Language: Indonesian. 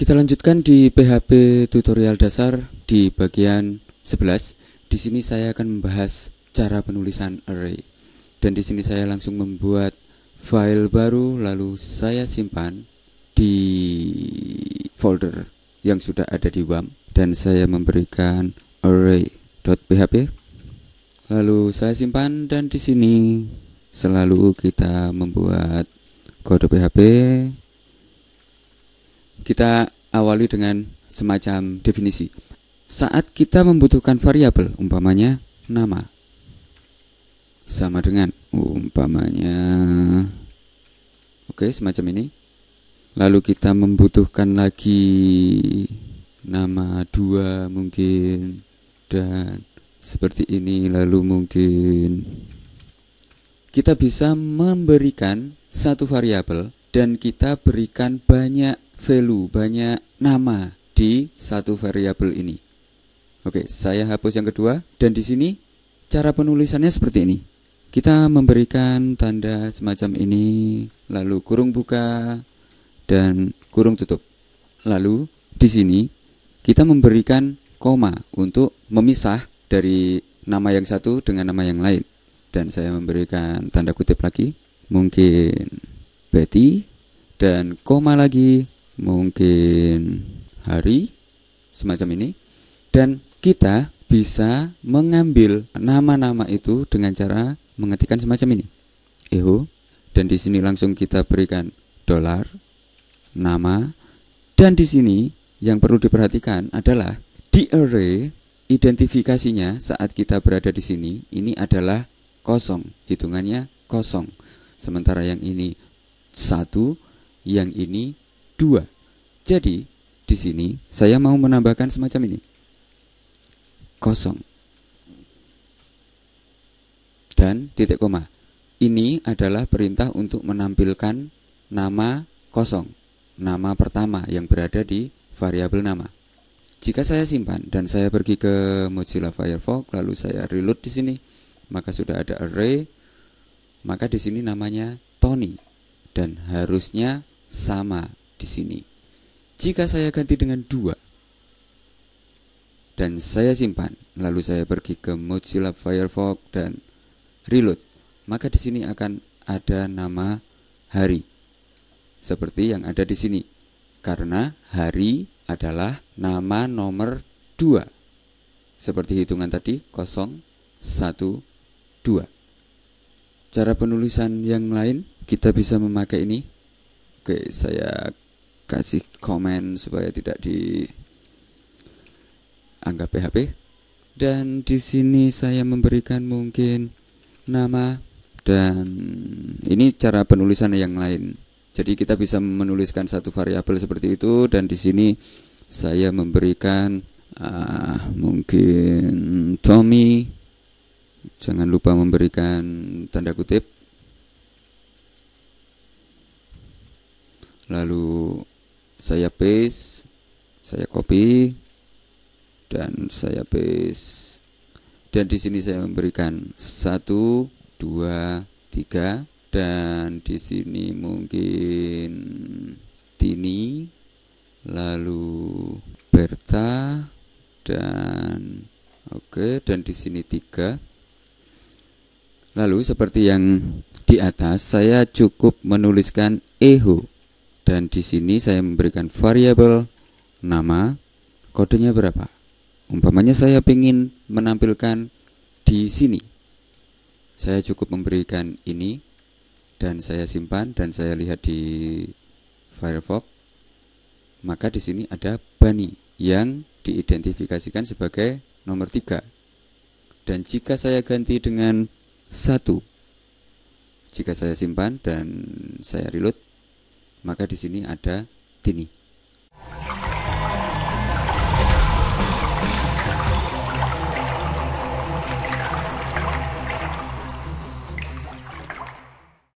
Kita lanjutkan di PHP tutorial dasar di bagian 11. Di sini saya akan membahas cara penulisan array. Dan di sini saya langsung membuat file baru lalu saya simpan di folder yang sudah ada di WAM dan saya memberikan array.php. Lalu saya simpan dan di sini selalu kita membuat kode PHP kita awali dengan semacam definisi saat kita membutuhkan variabel umpamanya nama sama dengan umpamanya oke semacam ini lalu kita membutuhkan lagi nama dua mungkin dan seperti ini lalu mungkin kita bisa memberikan satu variabel dan kita berikan banyak value, banyak nama di satu variabel ini. Oke, saya hapus yang kedua dan di sini cara penulisannya seperti ini. Kita memberikan tanda semacam ini, lalu kurung buka dan kurung tutup. Lalu di sini kita memberikan koma untuk memisah dari nama yang satu dengan nama yang lain dan saya memberikan tanda kutip lagi mungkin Betty dan koma lagi mungkin hari semacam ini dan kita bisa mengambil nama-nama itu dengan cara mengetikkan semacam ini eho dan di sini langsung kita berikan dolar nama dan di sini yang perlu diperhatikan adalah di array identifikasinya saat kita berada di sini ini adalah kosong, hitungannya kosong. Sementara yang ini satu, yang ini dua. Jadi di sini saya mau menambahkan semacam ini. Kosong. Dan titik koma. Ini adalah perintah untuk menampilkan nama kosong, nama pertama yang berada di variabel nama. Jika saya simpan dan saya pergi ke Mozilla Firefox lalu saya reload di sini, maka sudah ada array, maka di sini namanya Tony dan harusnya sama di sini. Jika saya ganti dengan dua dan saya simpan, lalu saya pergi ke Mozilla Firefox dan reload, maka di sini akan ada nama hari seperti yang ada di sini. Karena hari adalah nama nomor 2. Seperti hitungan tadi 0 1 2. Cara penulisan yang lain kita bisa memakai ini. Oke, saya kasih komen supaya tidak di anggap PHP. Dan di sini saya memberikan mungkin nama dan ini cara penulisan yang lain. Jadi kita bisa menuliskan satu variabel seperti itu dan di sini saya memberikan uh, mungkin Tommy Jangan lupa memberikan tanda kutip. Lalu saya paste, saya copy dan saya paste. Dan di sini saya memberikan satu dua tiga dan di sini mungkin Tini lalu Berta dan oke okay, dan di sini tiga Lalu seperti yang di atas, saya cukup menuliskan eho dan di sini saya memberikan variabel nama kodenya berapa. Umpamanya saya ingin menampilkan di sini. Saya cukup memberikan ini dan saya simpan dan saya lihat di Firefox. Maka di sini ada Bani yang diidentifikasikan sebagai nomor 3. Dan jika saya ganti dengan 1. Jika saya simpan dan saya reload, maka di sini ada dini.